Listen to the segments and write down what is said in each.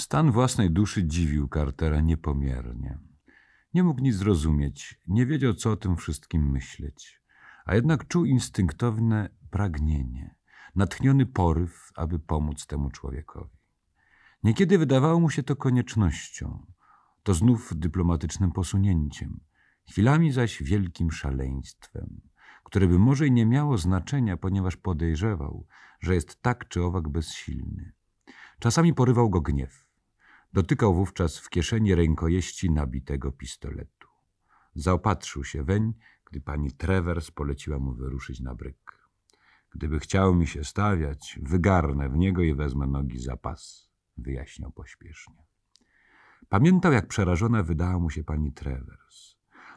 Stan własnej duszy dziwił Cartera niepomiernie. Nie mógł nic zrozumieć, nie wiedział, co o tym wszystkim myśleć, a jednak czuł instynktowne pragnienie, natchniony poryw, aby pomóc temu człowiekowi. Niekiedy wydawało mu się to koniecznością, to znów dyplomatycznym posunięciem, chwilami zaś wielkim szaleństwem, które by może i nie miało znaczenia, ponieważ podejrzewał, że jest tak czy owak bezsilny. Czasami porywał go gniew, Dotykał wówczas w kieszeni rękojeści nabitego pistoletu. Zaopatrzył się weń, gdy pani Trevers poleciła mu wyruszyć na bryk. Gdyby chciał mi się stawiać, wygarnę w niego i wezmę nogi za pas, wyjaśniał pośpiesznie. Pamiętał, jak przerażona wydała mu się pani Trevers.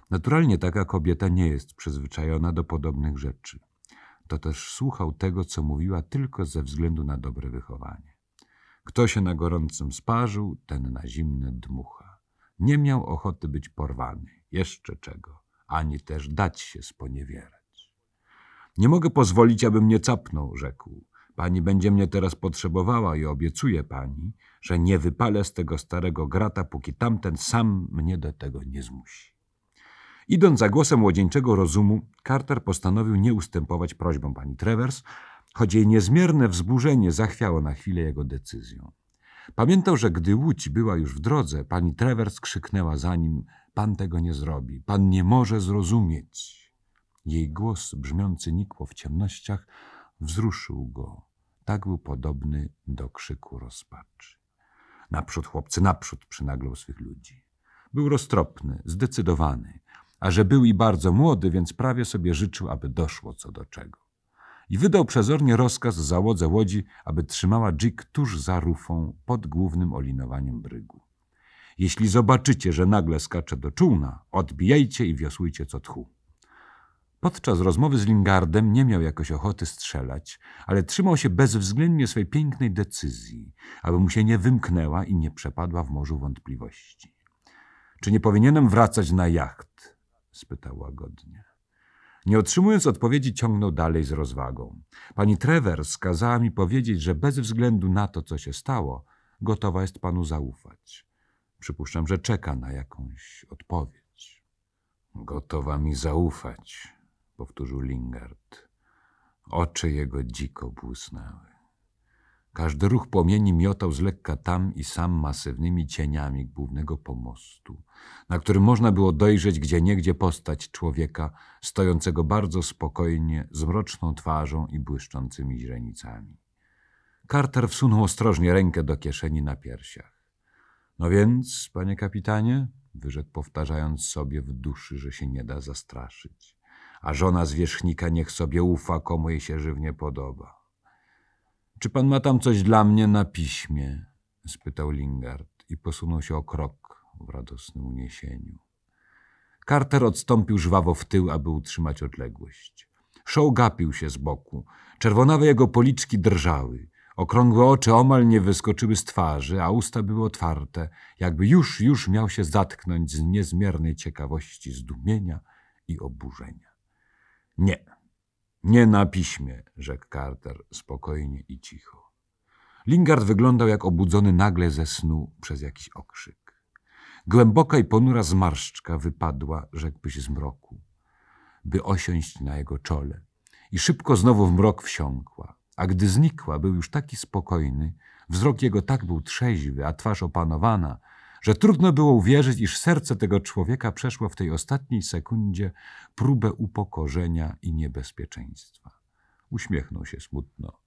Naturalnie taka kobieta nie jest przyzwyczajona do podobnych rzeczy. To też słuchał tego, co mówiła tylko ze względu na dobre wychowanie. Kto się na gorącym sparzył, ten na zimne dmucha. Nie miał ochoty być porwany, jeszcze czego, ani też dać się sponiewierać. Nie mogę pozwolić, aby mnie capnął, rzekł. Pani będzie mnie teraz potrzebowała i obiecuję pani, że nie wypalę z tego starego grata, póki tamten sam mnie do tego nie zmusi. Idąc za głosem młodzieńczego rozumu, Carter postanowił nie ustępować prośbom pani Travers, choć jej niezmierne wzburzenie zachwiało na chwilę jego decyzją. Pamiętał, że gdy łódź była już w drodze, pani Trevers krzyknęła za nim: Pan tego nie zrobi, pan nie może zrozumieć. Jej głos brzmiący nikło w ciemnościach wzruszył go. Tak był podobny do krzyku rozpaczy. Naprzód chłopcy, naprzód przynaglał swych ludzi. Był roztropny, zdecydowany, a że był i bardzo młody, więc prawie sobie życzył, aby doszło co do czego i wydał przezornie rozkaz załodze łodzi, aby trzymała dżik tuż za rufą pod głównym olinowaniem brygu. Jeśli zobaczycie, że nagle skacze do czółna, odbijajcie i wiosłujcie co tchu. Podczas rozmowy z Lingardem nie miał jakoś ochoty strzelać, ale trzymał się bezwzględnie swej pięknej decyzji, aby mu się nie wymknęła i nie przepadła w morzu wątpliwości. Czy nie powinienem wracać na jacht? spytał łagodnie. Nie otrzymując odpowiedzi, ciągnął dalej z rozwagą. Pani Trevers kazała mi powiedzieć, że bez względu na to, co się stało, gotowa jest panu zaufać. Przypuszczam, że czeka na jakąś odpowiedź. Gotowa mi zaufać, powtórzył Lingard. Oczy jego dziko błysnęły. Każdy ruch płomieni miotał z lekka tam i sam masywnymi cieniami głównego pomostu, na którym można było dojrzeć gdzieniegdzie postać człowieka stojącego bardzo spokojnie, z mroczną twarzą i błyszczącymi źrenicami. Carter wsunął ostrożnie rękę do kieszeni na piersiach. No więc, panie kapitanie, wyrzekł powtarzając sobie w duszy, że się nie da zastraszyć, a żona zwierzchnika niech sobie ufa, komu jej się żywnie podoba. Czy pan ma tam coś dla mnie na piśmie? spytał Lingard i posunął się o krok w radosnym uniesieniu. Carter odstąpił żwawo w tył, aby utrzymać odległość. Show gapił się z boku. Czerwonawe jego policzki drżały. Okrągłe oczy omal nie wyskoczyły z twarzy, a usta były otwarte, jakby już, już miał się zatknąć z niezmiernej ciekawości, zdumienia i oburzenia. Nie, nie na piśmie, rzekł Carter spokojnie i cicho. Lingard wyglądał jak obudzony nagle ze snu przez jakiś okrzyk. Głęboka i ponura zmarszczka wypadła, rzekłbyś, z mroku, by osiąść na jego czole. I szybko znowu w mrok wsiąkła. A gdy znikła, był już taki spokojny, wzrok jego tak był trzeźwy, a twarz opanowana, że trudno było uwierzyć, iż serce tego człowieka przeszło w tej ostatniej sekundzie próbę upokorzenia i niebezpieczeństwa. Uśmiechnął się smutno.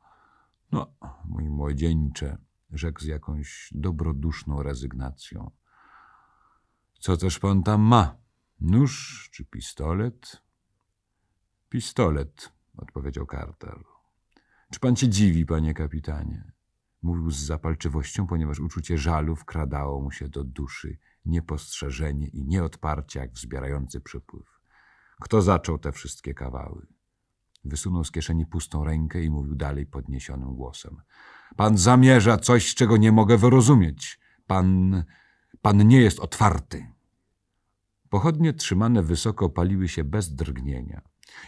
No, mój młodzieńcze, rzekł z jakąś dobroduszną rezygnacją. Co też pan tam ma? Nóż czy pistolet? Pistolet, odpowiedział Carter. Czy pan się dziwi, panie kapitanie? Mówił z zapalczywością, ponieważ uczucie żalu wkradało mu się do duszy, niepostrzeżenie i nieodparcie jak wzbierający przypływ. Kto zaczął te wszystkie kawały? Wysunął z kieszeni pustą rękę i mówił dalej podniesionym głosem. Pan zamierza coś, czego nie mogę wyrozumieć. Pan... pan nie jest otwarty. Pochodnie trzymane wysoko paliły się bez drgnienia.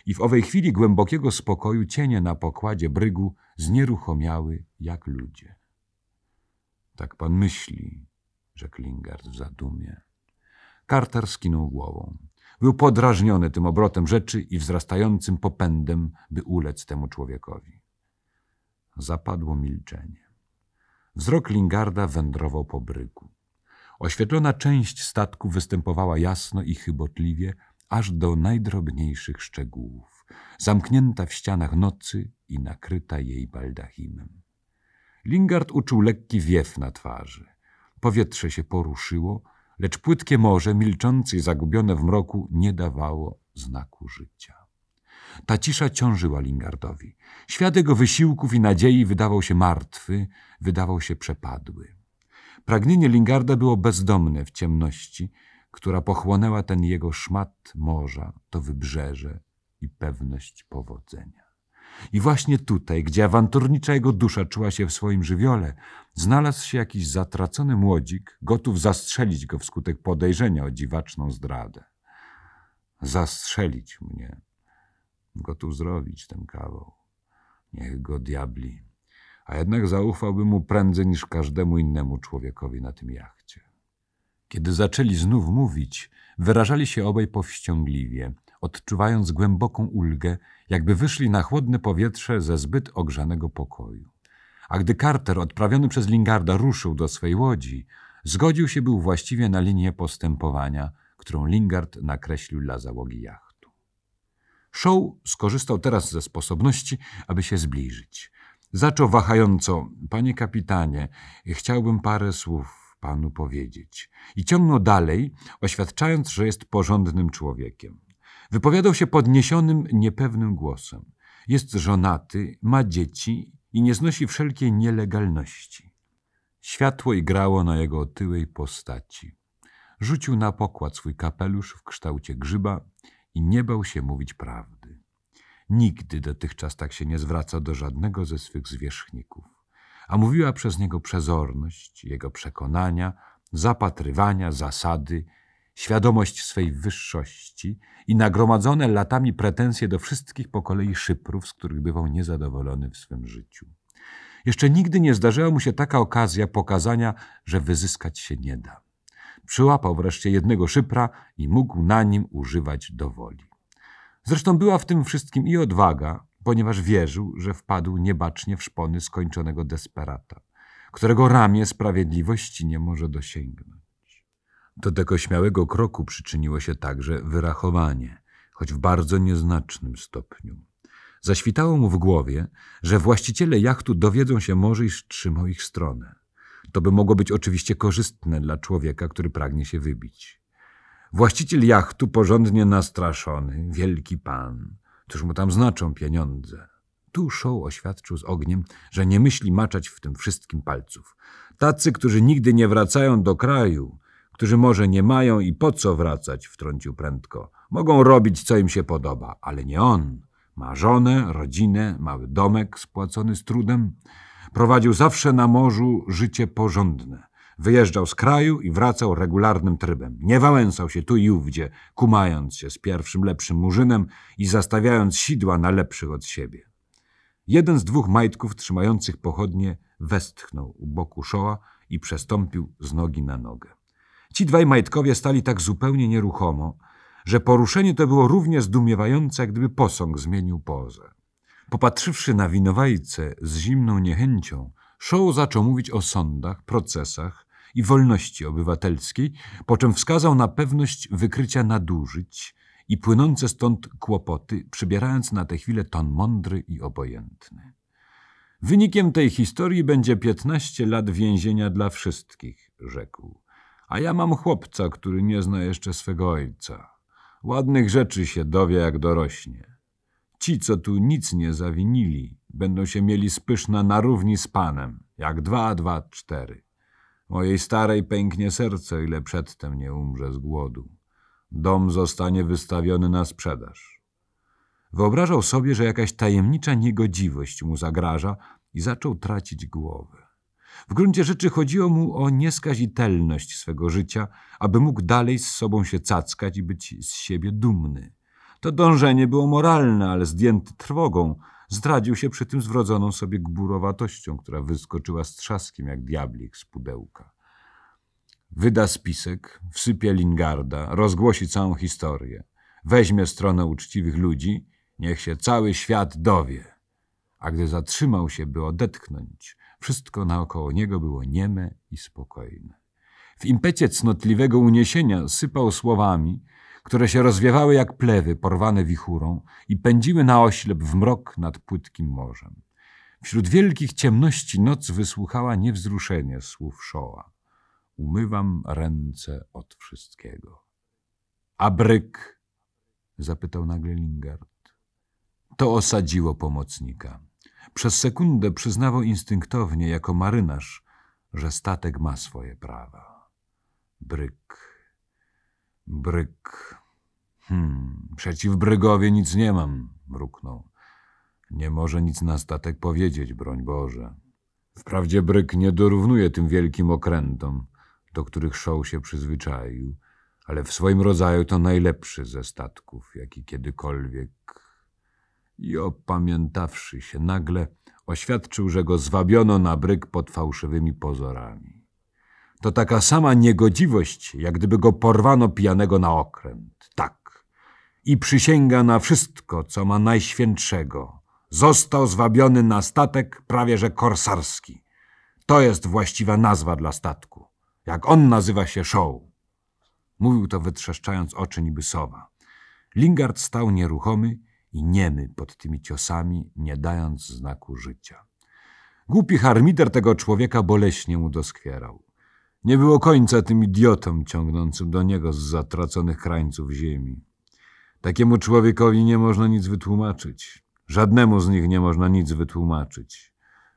I w owej chwili głębokiego spokoju cienie na pokładzie brygu znieruchomiały jak ludzie. Tak pan myśli, rzekł Lingard w zadumie. Carter skinął głową. Był podrażniony tym obrotem rzeczy i wzrastającym popędem, by ulec temu człowiekowi. Zapadło milczenie. Wzrok Lingarda wędrował po brygu. Oświetlona część statku występowała jasno i chybotliwie, aż do najdrobniejszych szczegółów, zamknięta w ścianach nocy i nakryta jej baldachimem. Lingard uczuł lekki wiew na twarzy. Powietrze się poruszyło, lecz płytkie morze, milczące i zagubione w mroku, nie dawało znaku życia. Ta cisza ciążyła Lingardowi. Świat jego wysiłków i nadziei wydawał się martwy, wydawał się przepadły. Pragnienie Lingarda było bezdomne w ciemności która pochłonęła ten jego szmat morza, to wybrzeże i pewność powodzenia. I właśnie tutaj, gdzie awanturnicza jego dusza czuła się w swoim żywiole, znalazł się jakiś zatracony młodzik, gotów zastrzelić go wskutek podejrzenia o dziwaczną zdradę. Zastrzelić mnie, gotów zrobić ten kawał. Niech go diabli. A jednak zaufałby mu prędzej niż każdemu innemu człowiekowi na tym jachcie. Kiedy zaczęli znów mówić, wyrażali się obaj powściągliwie, odczuwając głęboką ulgę, jakby wyszli na chłodne powietrze ze zbyt ogrzanego pokoju. A gdy Carter, odprawiony przez Lingarda, ruszył do swej łodzi, zgodził się był właściwie na linię postępowania, którą Lingard nakreślił dla załogi jachtu. Shaw skorzystał teraz ze sposobności, aby się zbliżyć. Zaczął wahająco: Panie kapitanie, chciałbym parę słów panu powiedzieć. I ciągnął dalej, oświadczając, że jest porządnym człowiekiem. Wypowiadał się podniesionym, niepewnym głosem. Jest żonaty, ma dzieci i nie znosi wszelkiej nielegalności. Światło igrało na jego otyłej postaci. Rzucił na pokład swój kapelusz w kształcie grzyba i nie bał się mówić prawdy. Nigdy dotychczas tak się nie zwracał do żadnego ze swych zwierzchników a mówiła przez niego przezorność, jego przekonania, zapatrywania, zasady, świadomość swej wyższości i nagromadzone latami pretensje do wszystkich po kolei szyprów, z których bywał niezadowolony w swym życiu. Jeszcze nigdy nie zdarzyła mu się taka okazja pokazania, że wyzyskać się nie da. Przyłapał wreszcie jednego szypra i mógł na nim używać woli. Zresztą była w tym wszystkim i odwaga, ponieważ wierzył, że wpadł niebacznie w szpony skończonego desperata, którego ramię sprawiedliwości nie może dosięgnąć. Do tego śmiałego kroku przyczyniło się także wyrachowanie, choć w bardzo nieznacznym stopniu. Zaświtało mu w głowie, że właściciele jachtu dowiedzą się może, iż trzymał ich stronę. To by mogło być oczywiście korzystne dla człowieka, który pragnie się wybić. Właściciel jachtu, porządnie nastraszony, wielki pan, Cóż mu tam znaczą pieniądze. Tu Show oświadczył z ogniem, że nie myśli maczać w tym wszystkim palców. Tacy, którzy nigdy nie wracają do kraju, którzy może nie mają i po co wracać, wtrącił prędko. Mogą robić, co im się podoba, ale nie on. Ma żonę, rodzinę, mały domek spłacony z trudem. Prowadził zawsze na morzu życie porządne. Wyjeżdżał z kraju i wracał regularnym trybem. Nie wałęsał się tu i ówdzie, kumając się z pierwszym lepszym murzynem i zastawiając sidła na lepszych od siebie. Jeden z dwóch majtków trzymających pochodnie westchnął u boku szoła i przestąpił z nogi na nogę. Ci dwaj majtkowie stali tak zupełnie nieruchomo, że poruszenie to było równie zdumiewające, jak gdyby posąg zmienił pozę. Popatrzywszy na winowajcę z zimną niechęcią, Shaw zaczął mówić o sądach, procesach, i wolności obywatelskiej, po czym wskazał na pewność wykrycia nadużyć i płynące stąd kłopoty, przybierając na tę chwilę ton mądry i obojętny. Wynikiem tej historii będzie piętnaście lat więzienia dla wszystkich, rzekł. A ja mam chłopca, który nie zna jeszcze swego ojca. Ładnych rzeczy się dowie, jak dorośnie. Ci, co tu nic nie zawinili, będą się mieli spyszna na równi z panem, jak dwa, dwa, cztery. Mojej starej pęknie serce, ile przedtem nie umrze z głodu. Dom zostanie wystawiony na sprzedaż. Wyobrażał sobie, że jakaś tajemnicza niegodziwość mu zagraża i zaczął tracić głowę. W gruncie rzeczy chodziło mu o nieskazitelność swego życia, aby mógł dalej z sobą się cackać i być z siebie dumny. To dążenie było moralne, ale zdjęte trwogą – Zdradził się przy tym zwrodzoną sobie gburowatością, która wyskoczyła z trzaskiem jak diablik z pudełka. Wyda spisek, wsypie Lingarda, rozgłosi całą historię. Weźmie stronę uczciwych ludzi, niech się cały świat dowie. A gdy zatrzymał się, by odetchnąć, wszystko naokoło niego było nieme i spokojne. W impecie cnotliwego uniesienia sypał słowami, które się rozwiewały jak plewy porwane wichurą i pędziły na oślep w mrok nad płytkim morzem. Wśród wielkich ciemności noc wysłuchała niewzruszenie słów Szoła. Umywam ręce od wszystkiego. A bryk? zapytał nagle Lingard. To osadziło pomocnika. Przez sekundę przyznawał instynktownie, jako marynarz, że statek ma swoje prawa. Bryk, bryk, Hmm, przeciw Brygowie nic nie mam, mruknął. Nie może nic na statek powiedzieć, broń Boże. Wprawdzie Bryk nie dorównuje tym wielkim okrętom, do których szał się przyzwyczaił, ale w swoim rodzaju to najlepszy ze statków, jaki kiedykolwiek. I opamiętawszy się nagle, oświadczył, że go zwabiono na Bryk pod fałszywymi pozorami. To taka sama niegodziwość, jak gdyby go porwano pijanego na okręt. Tak, i przysięga na wszystko, co ma najświętszego. Został zwabiony na statek prawie że korsarski. To jest właściwa nazwa dla statku. Jak on nazywa się show. Mówił to wytrzeszczając oczy niby sowa. Lingard stał nieruchomy i niemy pod tymi ciosami, nie dając znaku życia. Głupi harmiter tego człowieka boleśnie mu doskwierał. Nie było końca tym idiotom ciągnącym do niego z zatraconych krańców ziemi. Takiemu człowiekowi nie można nic wytłumaczyć. Żadnemu z nich nie można nic wytłumaczyć.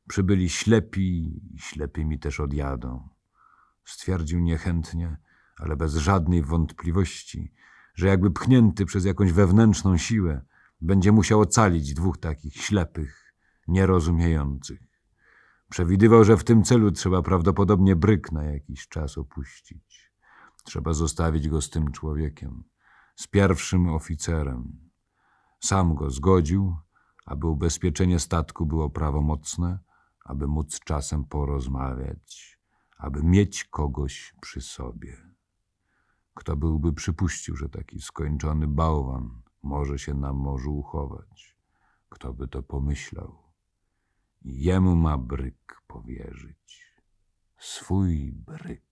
Przybyli ślepi i ślepymi też odjadą. Stwierdził niechętnie, ale bez żadnej wątpliwości, że jakby pchnięty przez jakąś wewnętrzną siłę, będzie musiał ocalić dwóch takich ślepych, nierozumiejących. Przewidywał, że w tym celu trzeba prawdopodobnie bryk na jakiś czas opuścić. Trzeba zostawić go z tym człowiekiem z pierwszym oficerem. Sam go zgodził, aby ubezpieczenie statku było prawomocne, aby móc czasem porozmawiać, aby mieć kogoś przy sobie. Kto byłby przypuścił, że taki skończony bałwan może się na morzu uchować? Kto by to pomyślał? Jemu ma bryk powierzyć. Swój bryk.